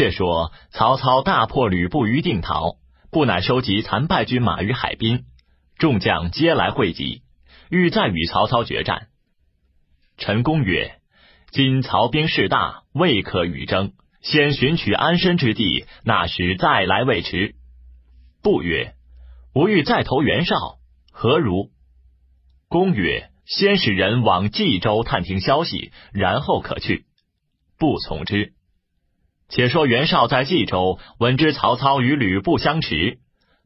却说曹操大破吕布于定陶，不乃收集残败军马于海滨，众将皆来会集，欲再与曹操决战。陈宫曰：“今曹兵势大，未可与争。先寻取安身之地，那时再来未迟。”不曰：“吾欲再投袁绍，何如？”公曰：“先使人往冀州探听消息，然后可去。”不从之。且说袁绍在冀州闻知曹操与吕布相持，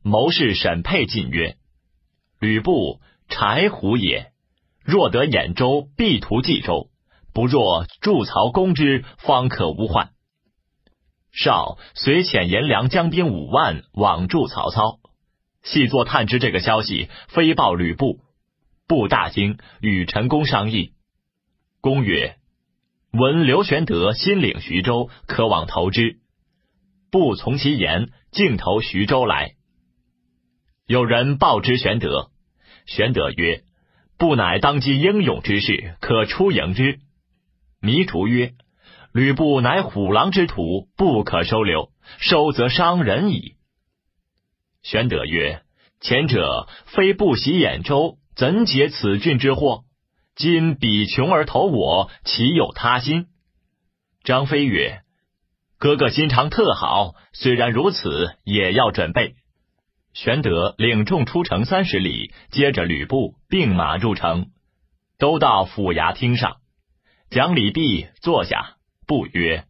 谋士沈佩进曰：“吕布柴胡也，若得兖州，必图冀州。不若助曹攻之，方可无患。”绍遂遣颜良将兵五万往助曹操。细作探知这个消息，飞报吕布。布大惊，与陈宫商议。公曰：闻刘玄德新领徐州，可往投之。不从其言，竟投徐州来。有人报之玄德，玄德曰：“不乃当今英勇之士，可出迎之。”糜竺曰：“吕布乃虎狼之徒，不可收留，收则伤人矣。”玄德曰：“前者非不喜兖州，怎解此郡之祸？”今彼穷而投我，岂有他心？张飞曰：“哥哥心肠特好，虽然如此，也要准备。”玄德领众出城三十里，接着吕布并马入城，都到府衙厅上，蒋礼毕坐下。不曰：“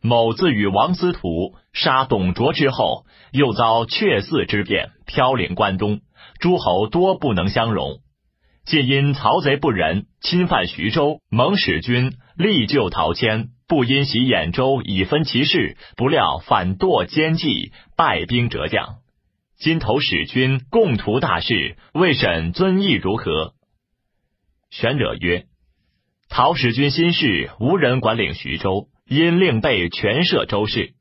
某自与王司徒杀董卓之后，又遭阙寺之变，飘零关东，诸侯多不能相容。”既因曹贼不仁，侵犯徐州，蒙使君力救陶谦，不因袭兖州，以分其势。不料反堕奸计，败兵折将。今头使君共图大事，未审遵义如何？玄德曰：“陶使君心事无人管领徐州，因令备全设州事。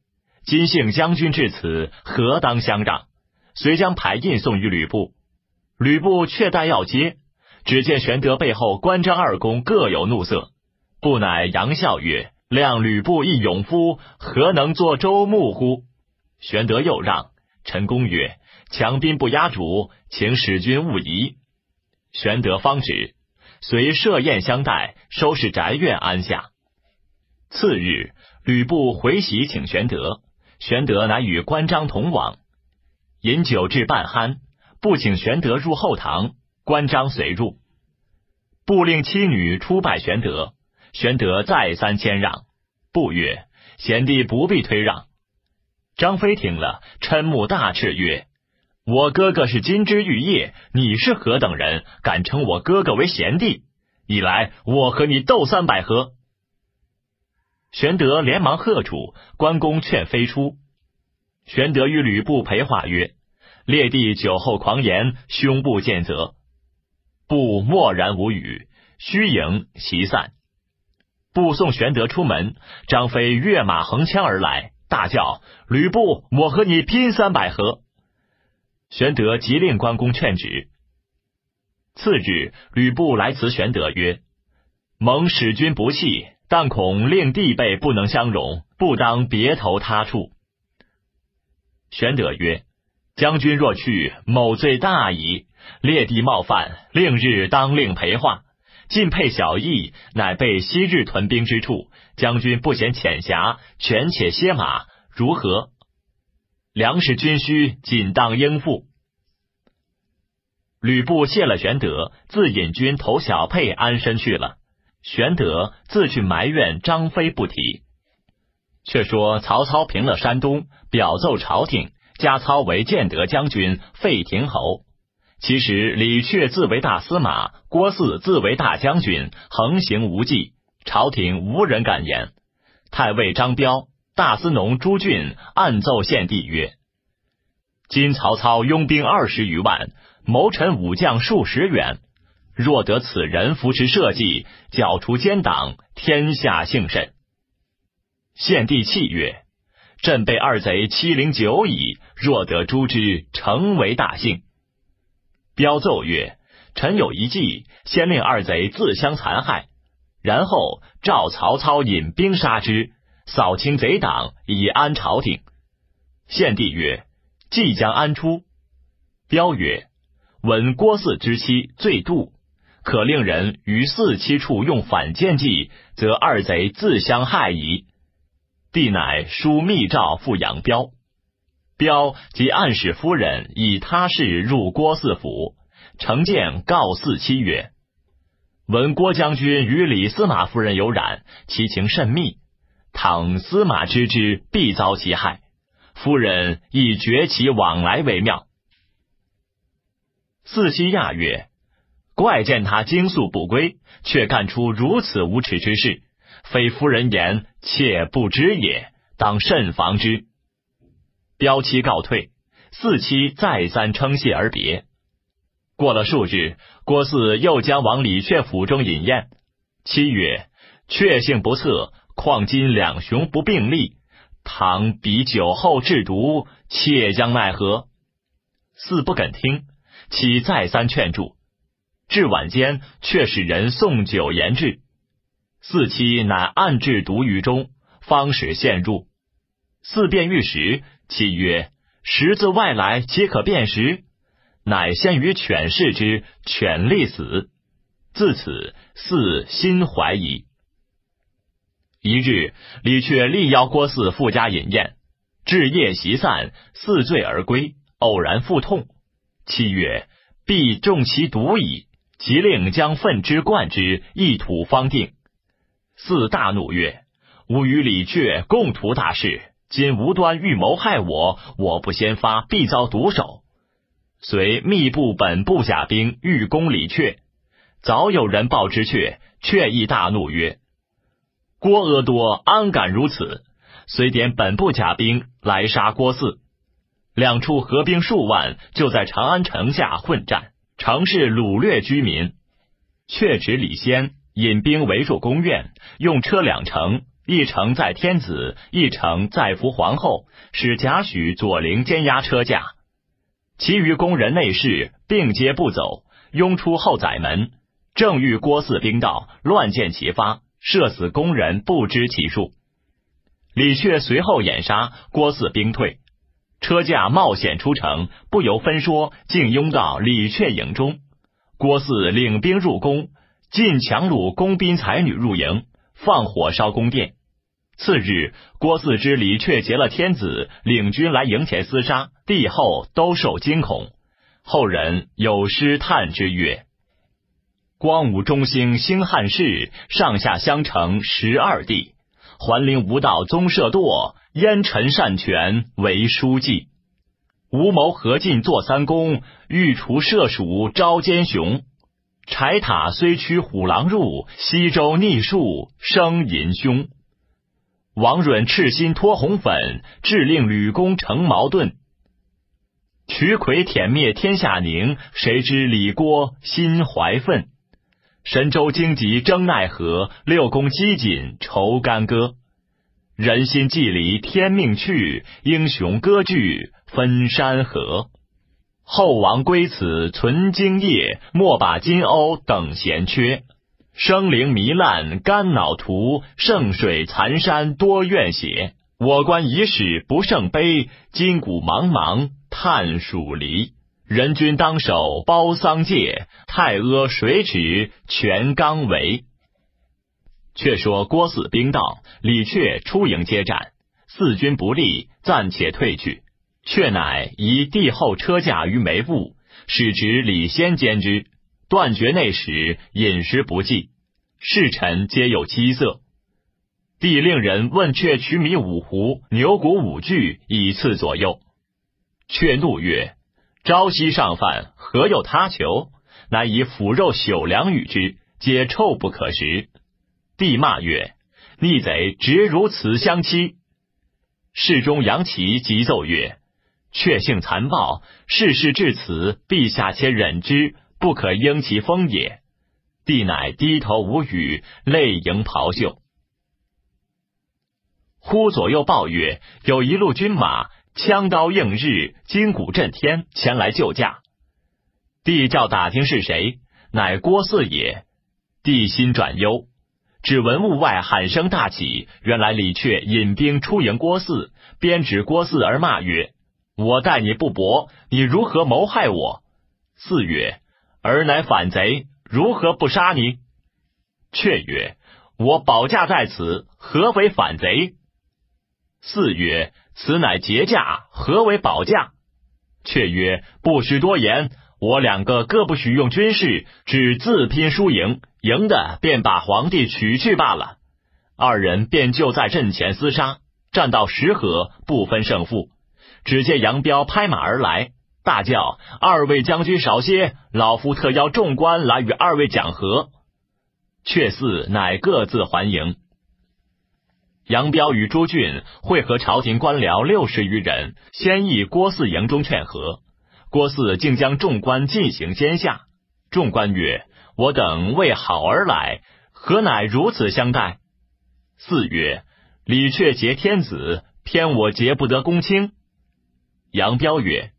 今幸将军至此，何当相让？遂将牌印送于吕布。吕布却待要接。”只见玄德背后，关张二公各有怒色。不乃杨笑曰：“量吕布一勇夫，何能做周牧乎？”玄德又让陈宫曰：“强兵不压主，请使君勿疑。”玄德方止，遂设宴相待，收拾宅院安下。次日，吕布回席请玄德，玄德乃与关张同往，饮酒至半酣，不请玄德入后堂。关张随入，布令妻女出拜玄德，玄德再三谦让。布曰：“贤弟不必推让。”张飞听了，瞋目大斥曰：“我哥哥是金枝玉叶，你是何等人，敢称我哥哥为贤弟？一来，我和你斗三百合。”玄德连忙喝住，关公劝飞出。玄德与吕布陪话曰：“列帝酒后狂言，胸不见责。”布默然无语，虚影齐散。布送玄德出门，张飞跃马横枪而来，大叫：“吕布，我和你拼三百合！”玄德急令关公劝止。次日，吕布来辞玄德曰：“蒙使君不弃，但恐令弟辈不能相容，不当别投他处。”玄德曰。将军若去，某罪大矣。列地冒犯，令日当令陪话。晋沛小邑，乃备昔日屯兵之处。将军不嫌浅狭，权且歇马，如何？粮食军需，谨当应付。吕布谢了，玄德自引军投小沛安身去了。玄德自去埋怨张飞不提。却说曹操平了山东，表奏朝廷。加操为建德将军，废亭侯。其实李榷自为大司马，郭汜自为大将军，横行无忌，朝廷无人敢言。太尉张彪、大司农朱俊暗奏献帝曰：“今曹操拥兵二十余万，谋臣武将数十员，若得此人扶持社稷，剿除奸党，天下幸甚。”献帝泣曰。朕被二贼欺凌久矣，若得诛之，成为大幸。彪奏曰：“臣有一计，先令二贼自相残害，然后召曹操引兵杀之，扫清贼党，以安朝廷。”献帝曰：“即将安出？”彪曰：“闻郭汜之妻最妒，可令人于四妻处用反间计，则二贼自相害矣。”帝乃书密诏赴杨彪，彪即暗示夫人以他事入郭四府，呈见告四七曰：“闻郭将军与李司马夫人有染，其情甚密。倘司马知之，必遭其害。夫人亦绝其往来为妙。”四七亚曰：“怪见他惊宿不归，却干出如此无耻之事。”非夫人言，妾不知也。当慎防之。标妻告退，四妻再三称谢而别。过了数日，郭汜又将往李榷府中饮宴。妻曰：“确信不测，况今两雄不并立，倘彼酒后制毒，妾将奈何？”四不肯听，妻再三劝住。至晚间，却使人送酒言至。四妻乃暗置毒于中，方使陷入。四辨玉时，妻曰：“食自外来，皆可辨识？”乃先于犬试之，犬立死。自此四心怀疑。一日，李确力邀郭汜赴家饮宴，至夜席散，四醉而归，偶然腹痛，七月，必中其毒矣。”即令将粪汁灌之，一吐方定。四大怒曰：“吾与李榷共图大事，今无端欲谋害我，我不先发，必遭毒手。”遂密布本部甲兵欲攻李榷，早有人报之榷，榷亦大怒曰：“郭阿多安敢如此？”遂点本部甲兵来杀郭汜，两处合兵数万，就在长安城下混战，城市掳掠居民，却指李先。引兵围住宫院，用车两乘，一乘载天子，一乘载扶皇后，使贾诩、左凌监押车驾。其余宫人内侍，并皆不走，拥出后宰门。正遇郭汜兵到，乱箭齐发，射死宫人不知其数。李榷随后掩杀，郭汜兵退，车驾冒险出城，不由分说，竟拥到李榷营中。郭汜领兵入宫。晋强虏工兵才女入营，放火烧宫殿。次日，郭汜之李榷劫了天子，领军来营前厮杀，帝后都受惊恐。后人有诗叹之曰：“光武中兴兴汉室，上下相承十二帝。桓灵无道宗社堕，阉臣擅权为书记。吴谋何进作三公，欲除社鼠招奸雄。”柴塔虽驱虎狼入，西周逆竖生淫凶。王允赤心脱红粉，致令吕公成矛盾。渠奎舔灭天下宁，谁知李郭心怀愤？神州荆棘争奈何？六宫机谨愁干戈。人心既离，天命去，英雄割据分山河。后王归此存精业，莫把金瓯等闲缺。生灵糜烂肝脑涂，剩水残山多怨血。我观遗史不胜悲，今古茫茫叹蜀离。人君当守包桑界，太阿谁取全纲维？却说郭汜兵到，李榷出营接战，四军不利，暂且退去。却乃移帝后车驾于眉部，使执李先监之，断绝内食，饮食不济，侍臣皆有饥色。帝令人问却取米五斛，牛骨五具以次左右。却怒曰：“朝夕上饭，何有他求？乃以腐肉朽粮与之，皆臭不可食。”帝骂曰：“逆贼直如此相欺！”侍中杨琦急奏曰。确性残暴，事事至此，陛下且忍之，不可应其风也。帝乃低头无语，泪盈袍袖。忽左右报曰：“有一路军马，枪刀映日，金鼓震天，前来救驾。”帝叫打听是谁，乃郭汜也。帝心转忧，只闻屋外喊声大起，原来李榷引兵出迎郭汜鞭指郭汜而骂曰。我待你不薄，你如何谋害我？四曰：儿乃反贼，如何不杀你？却曰：我保驾在此，何为反贼？四曰：此乃劫驾，何为保驾？却曰：不许多言，我两个各不许用军事，只自拼输赢，赢的便把皇帝取去罢了。二人便就在阵前厮杀，战到十合，不分胜负。只见杨彪拍马而来，大叫：“二位将军，少些！老夫特邀众官来与二位讲和。”却似乃各自还营。杨彪与朱俊会合朝廷官僚六十余人，先议郭汜营中劝和。郭汜竟将众官进行奸下。众官曰：“我等为好而来，何乃如此相待？”四曰：“李榷劫天子，偏我结不得公卿。”杨彪曰：“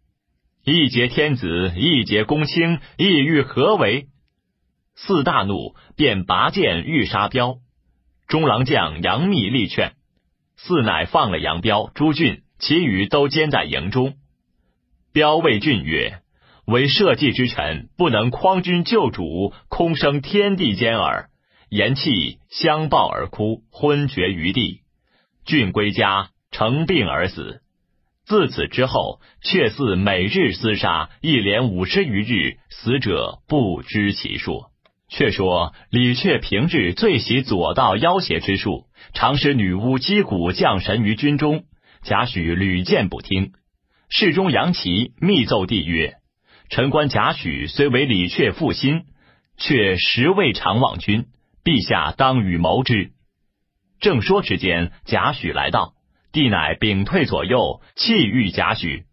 一结天子，一结公卿，意欲何为？”四大怒，便拔剑欲杀彪。中郎将杨密力劝，四乃放了杨彪、朱俊，其余都监在营中。彪谓俊曰：“为社稷之臣，不能匡君救主，空生天地间耳。”言气相抱而哭，昏厥于地。俊归家，成病而死。自此之后，却似每日厮杀，一连五十余日，死者不知其数。却说李榷平日最喜左道妖邪之术，常使女巫击鼓降神于军中。贾诩屡见不听。侍中杨琦密奏帝曰：“臣观贾诩虽为李榷负心，却实未常忘君。陛下当与谋之。”正说之间，贾诩来到。帝乃屏退左右，弃欲贾诩。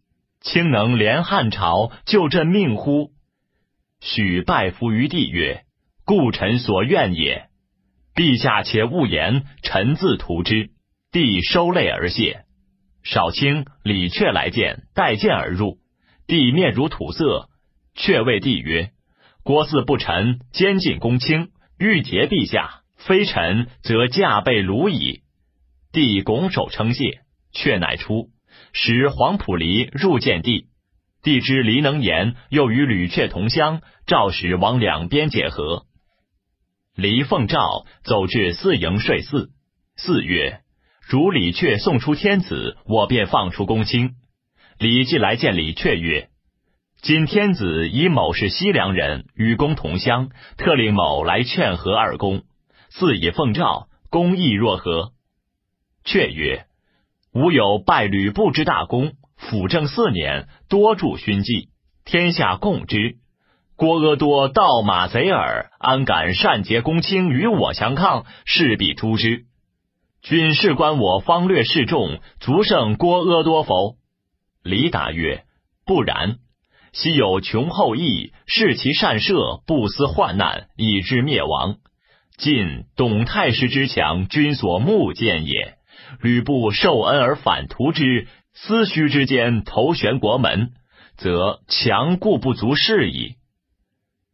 卿能连汉朝，救朕命乎？许拜伏于帝曰：“故臣所愿也。陛下且勿言，臣自图之。”帝收泪而谢。少卿李榷来见，待见而入。帝面如土色，却谓帝曰：“郭汜不臣，监禁公卿，欲结陛下。非臣，则驾备卢矣。”帝拱手称谢，却乃出，使黄甫离入见帝。帝知黎能言，又与吕雀同乡，赵使往两边解和。黎奉诏走至四营睡寺，四曰：“如李雀送出天子，我便放出公卿。”李既来见李雀曰：“今天子以某是西凉人，与公同乡，特令某来劝和二公。自以奉诏，公意若何？”却曰：“吾有拜吕布之大功，辅政四年，多助勋绩，天下共之。郭阿多盗马贼耳，安敢善结公卿，与我相抗？势必诛之。君事观我方略，事众足胜郭阿多否？”李答曰：“不然。昔有穷后裔，恃其善射，不思患难，以致灭亡。晋董太师之强，君所目见也。”吕布受恩而反图之，思虚之间投悬国门，则强固不足恃矣。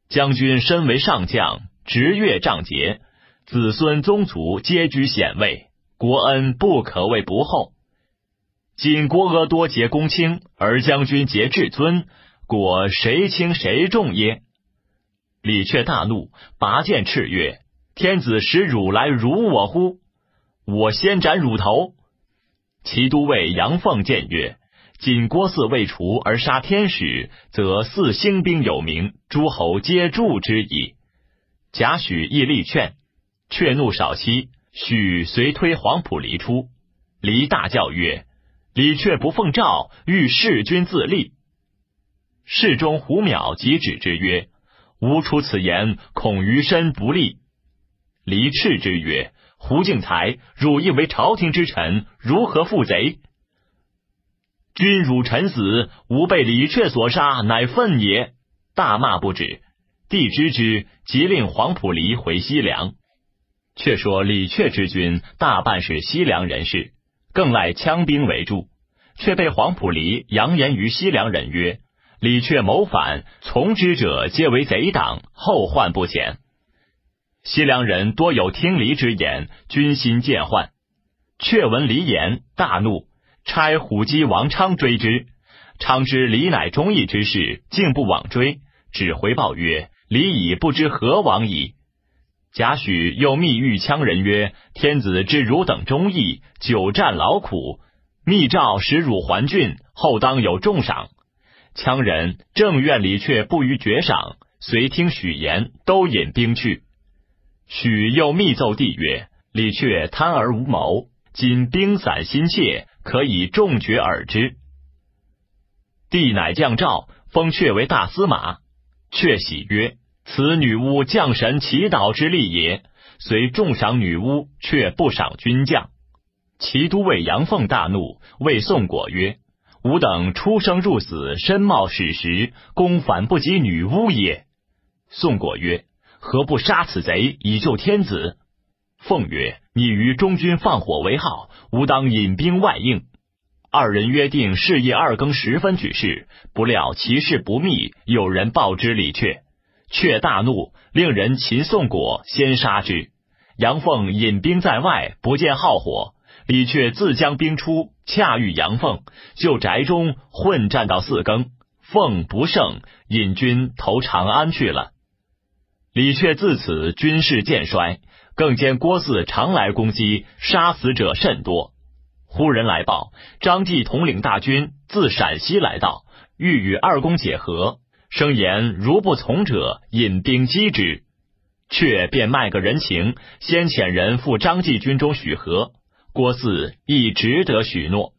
将军身为上将，职越仗节，子孙宗族皆居显位，国恩不可谓不厚。今郭阿多结公卿，而将军结至尊，果谁轻谁重耶？李榷大怒，拔剑叱曰：“天子使汝来辱我乎？”我先斩汝头！齐都尉杨奉谏曰：“今郭汜未除而杀天使，则四兴兵有名，诸侯皆助之矣。”贾诩亦力劝，却怒少息。许遂推黄埔离出，离大叫曰：“李却不奉诏，欲弑君自立。”侍中胡淼即止之曰：“吾出此言，恐于身不利。”离斥之曰。胡敬才，汝亦为朝廷之臣，如何负贼？君辱臣死，吾被李榷所杀，乃愤也，大骂不止。帝知之，即令黄甫离回西凉。却说李榷之军，大半是西凉人士，更赖枪兵为住，却被黄甫离扬言于西凉人曰：“李榷谋反，从之者皆为贼党，后患不浅。”西凉人多有听离之言，军心渐涣。却闻离言，大怒，差虎姬王昌追之。昌知离乃忠义之士，竟不往追，只回报曰：“离已不知何往矣。”贾诩又密谕羌人曰：“天子知汝等忠义，久战劳苦，密诏使汝还郡，后当有重赏。”羌人正怨李，却不于爵赏，遂听许言，都引兵去。许又密奏帝曰：“李确贪而无谋，今兵散心怯，可以众决耳之。”帝乃降诏，封确为大司马。确喜曰：“此女巫降神祈祷之力也。”遂重赏女巫，却不赏军将。齐都尉杨凤大怒，谓宋果曰：“吾等出生入死，身冒矢石，功反不及女巫也。”宋果曰。何不杀此贼以救天子？奉曰：“你于中军放火为号，吾当引兵外应。”二人约定是夜二更十分举事。不料其事不密，有人报知李榷，却大怒，令人擒宋果，先杀之。杨凤引兵在外，不见好火。李榷自将兵出，恰遇杨凤，就宅中混战到四更，凤不胜，引军投长安去了。李却自此军事渐衰，更兼郭汜常来攻击，杀死者甚多。忽人来报，张继统领大军自陕西来到，欲与二公解和，声言如不从者，引兵击之。却便卖个人情，先遣人赴张继军中许和。郭汜亦只得许诺。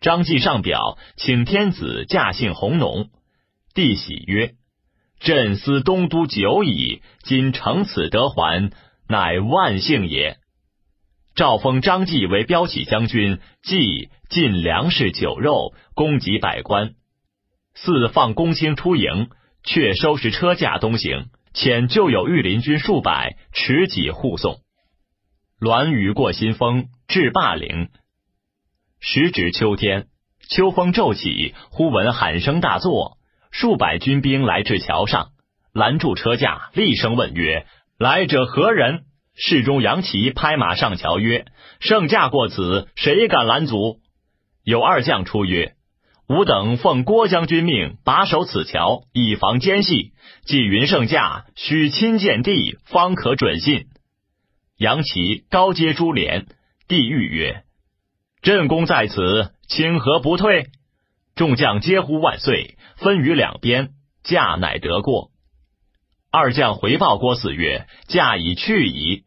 张继上表，请天子驾幸弘农。帝喜曰。朕思东都久矣，今诚此得还，乃万幸也。赵封张继为骠骑将军，继进粮食酒肉，供给百官。四放公卿出营，却收拾车驾东行，遣旧有御林军数百，持戟护送。栾舆过新丰，至霸陵。时值秋天，秋风骤起，忽闻喊声大作。数百军兵来至桥上，拦住车驾，厉声问曰：“来者何人？”侍中杨奇拍马上桥曰：“圣驾过此，谁敢拦阻？”有二将出曰：“吾等奉郭将军命，把守此桥，以防奸细。即云圣驾，须亲见帝，方可准信。”杨奇高接珠帘，帝御曰：“朕功在此，清何不退？”众将皆呼万岁。分于两边，驾乃得过。二将回报郭汜曰：“驾已去矣。”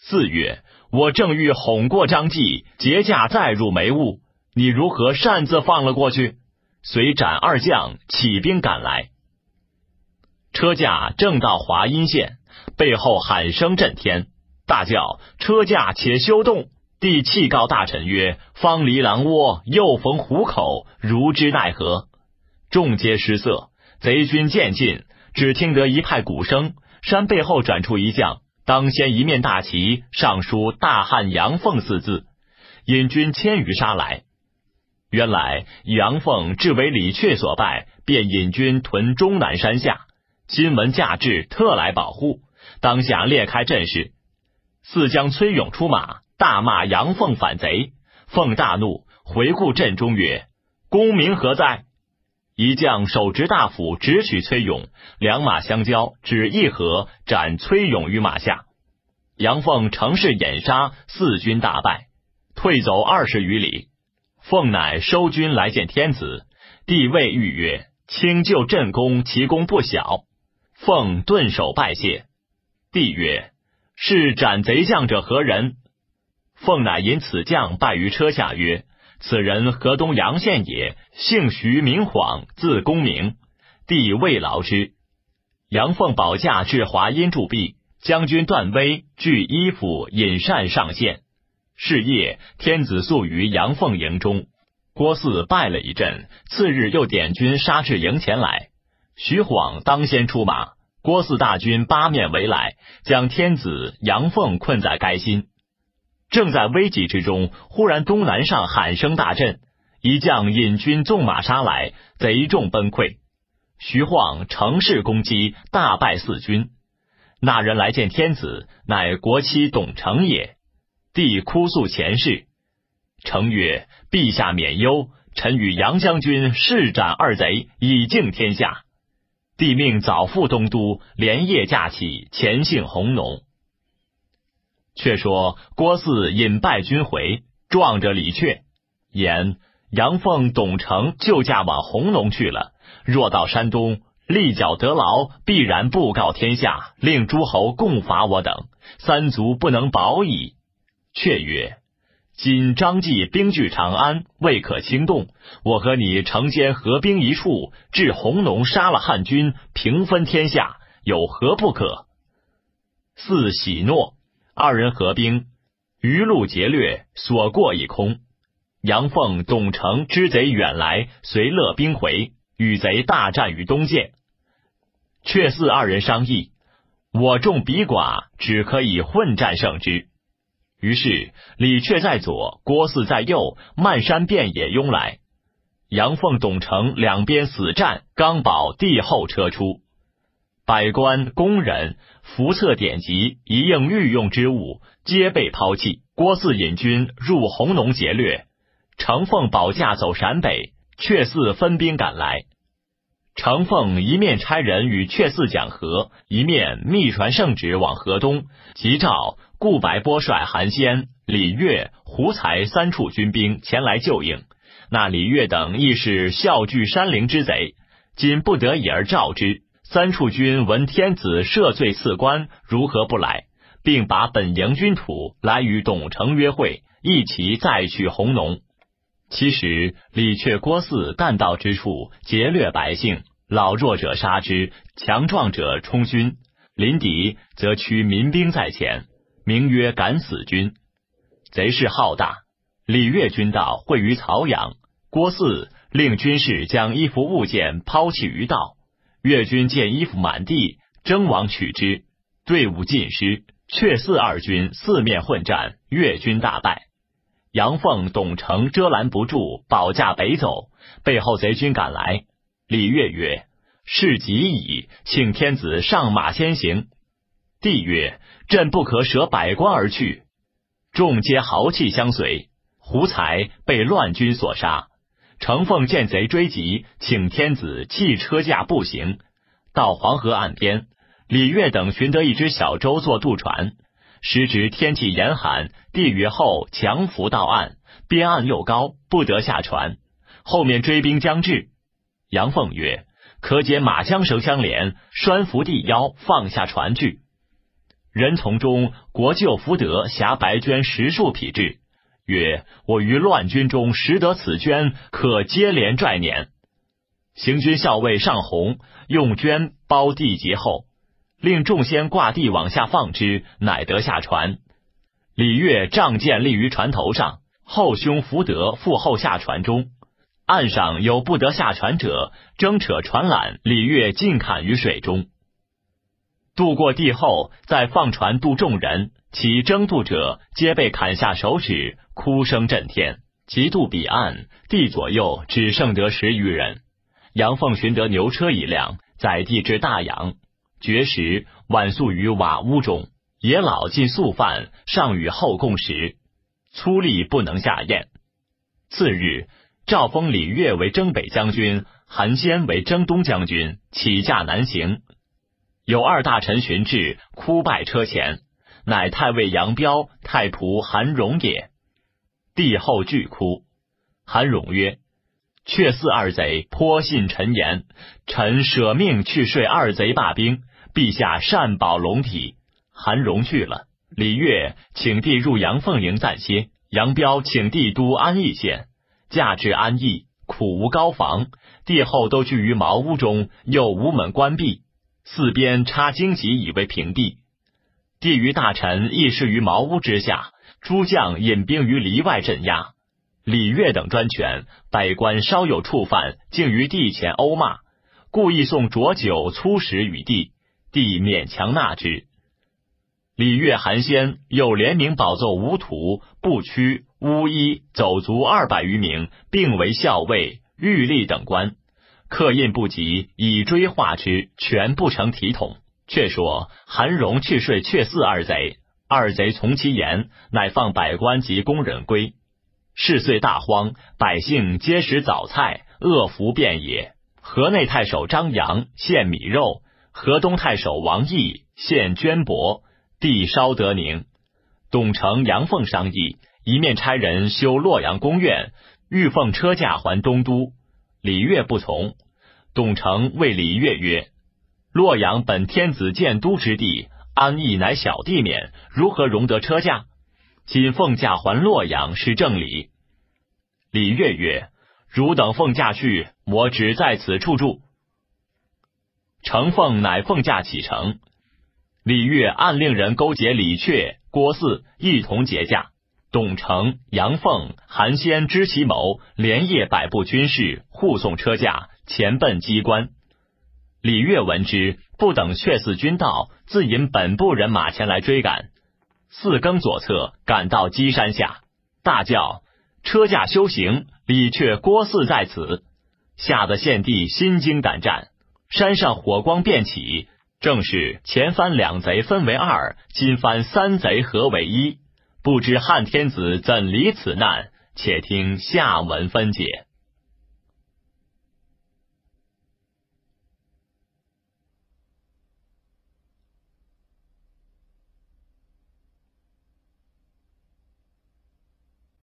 四曰：“我正欲哄过张继，结驾再入梅坞，你如何擅自放了过去？”遂斩二将，起兵赶来。车驾正到华阴县，背后喊声震天，大叫：“车驾且休动！”帝气告大臣曰：“方离狼窝，又逢虎口，如之奈何？”众皆失色，贼军渐近。只听得一派鼓声，山背后转出一将，当先一面大旗，上书“大汉杨凤”四字，引军千余杀来。原来杨凤至为李榷所败，便引军屯终南山下。今闻驾至，特来保护。当下列开阵势，四将崔勇出马，大骂杨凤反贼。凤大怒，回顾阵中曰：“功名何在？”一将手执大斧，直取崔勇，两马相交，只一合，斩崔勇于马下。杨凤乘势掩杀，四军大败，退走二十余里。凤乃收军来见天子，帝位谕曰：“清就朕功，其功不小。”凤顿首拜谢。帝曰：“是斩贼将者何人？”凤乃引此将拜于车下曰。此人河东阳县也，姓徐，名晃，字公明。弟魏劳之。杨凤保驾至华阴驻避，将军段威据衣服引善上县。是夜，天子宿于杨凤营中。郭汜败了一阵，次日又点军杀至营前来。徐晃当先出马，郭汜大军八面围来，将天子杨凤困在该心。正在危急之中，忽然东南上喊声大震，一将引军纵马杀来，贼众崩溃。徐晃乘势攻击，大败四军。那人来见天子，乃国戚董承也。帝哭诉前世，承曰：“陛下免忧，臣与杨将军誓斩二贼，以敬天下。”帝命早赴东都，连夜驾起，前幸弘农。却说郭汜引败军回，撞着李榷，言杨奉、董承就驾往红龙去了。若到山东，立脚得牢，必然布告天下，令诸侯共伐我等，三族不能保矣。却曰：今张继兵聚长安，未可轻动。我和你乘间合兵一处，至红龙杀了汉军，平分天下，有何不可？四喜诺。二人合兵，余路劫掠，所过一空。杨凤、董承知贼远来，随勒兵回，与贼大战于东界。却似二人商议：我众彼寡，只可以混战胜之。于是李阙在左，郭汜在右，漫山遍野拥来。杨凤、董承两边死战，刚保帝后车出，百官、工人。福册典籍一应御用之物，皆被抛弃。郭汜引军入红农劫掠，程凤保驾走陕北。却寺分兵赶来，程凤一面差人与却寺讲和，一面密传圣旨往河东，急召顾白波、率韩暹、李岳、胡才三处军兵前来救应。那李岳等亦是效聚山陵之贼，今不得已而召之。三处军闻天子赦罪赐官，如何不来？并把本营军土来与董承约会，一齐再去弘农。其实李榷、郭汜干道之处，劫掠百姓，老弱者杀之，强壮者充军。临敌则驱民兵在前，名曰敢死军。贼势浩大，李越军道会于曹阳。郭汜令军士将衣服物件抛弃于道。越军见衣服满地，争往取之，队伍尽失。却四二军四面混战，越军大败。杨凤、董承遮拦不住，保驾北走，背后贼军赶来。李越曰：“事急矣，请天子上马先行。”帝曰：“朕不可舍百官而去。”众皆豪气相随。胡才被乱军所杀。程凤见贼追及，请天子弃车驾步行，到黄河岸边。李月等寻得一只小舟做渡船。时值天气严寒，地雨后强扶到岸，边岸又高，不得下船。后面追兵将至，杨凤曰：“可解马缰绳相连，拴扶地腰，放下船去。”人从中国舅福德侠白绢十数匹至。曰：我于乱军中拾得此绢，可接连拽撵，行军校尉尚宏用绢包地结后，令众仙挂地往下放之，乃得下船。李月仗剑立于船头上，后兄福德负后下船中。岸上有不得下船者，争扯船缆，李月尽砍于水中。渡过地后，再放船渡众人。其争渡者皆被砍下手指，哭声震天。极渡彼岸，地左右只剩得十余人。杨凤寻得牛车一辆，载地至大洋，绝食，晚宿于瓦屋中。野老尽宿饭，上与后共食，粗粝不能下咽。次日，赵封李岳为征北将军，韩坚为征东将军，起驾南行。有二大臣寻至，哭拜车前。乃太尉杨彪、太仆韩荣也。帝后惧哭。韩荣曰：“却似二贼，颇信臣言。臣舍命去，睡二贼罢兵。陛下善保龙体。”韩荣去了。李乐请帝入杨凤营暂歇。杨彪请帝都安邑县。驾至安邑，苦无高房，帝后都居于茅屋中，又无门关闭，四边插荆棘以为屏蔽。帝于大臣议事于茅屋之下，诸将引兵于篱外镇压。李岳等专权，百官稍有触犯，竟于地前殴骂，故意送浊酒粗食与帝，帝勉强纳之。李岳、韩先又联名保奏吴徒、不屈、乌衣、走卒二百余名，并为校尉、御吏等官，刻印不及，以锥画之，全不成体统。却说韩荣去睡却寺二贼，二贼从其言，乃放百官及工人归。是岁大荒，百姓皆食早菜，饿服遍野。河内太守张杨献米肉，河东太守王邑献绢帛，地稍得宁。董承、杨奉商议，一面差人修洛阳宫苑，欲奉车驾还东都。李乐不从，董承谓李乐曰。洛阳本天子建都之地，安邑乃小地面，如何容得车驾？今奉驾还洛阳是正理。李月曰：“汝等奉驾去，我只在此处住。”程凤乃奉驾启程。李月暗令人勾结李榷、郭汜，一同劫驾。董承、杨凤、韩暹知其谋，连夜摆布军事，护送车驾，前奔机关。李越闻之，不等血四军到，自引本部人马前来追赶。四更左侧赶到箕山下，大叫：“车驾修行，李却郭汜在此！”吓得献帝心惊胆战。山上火光遍起，正是前番两贼分为二，今番三贼合为一。不知汉天子怎离此难？且听下文分解。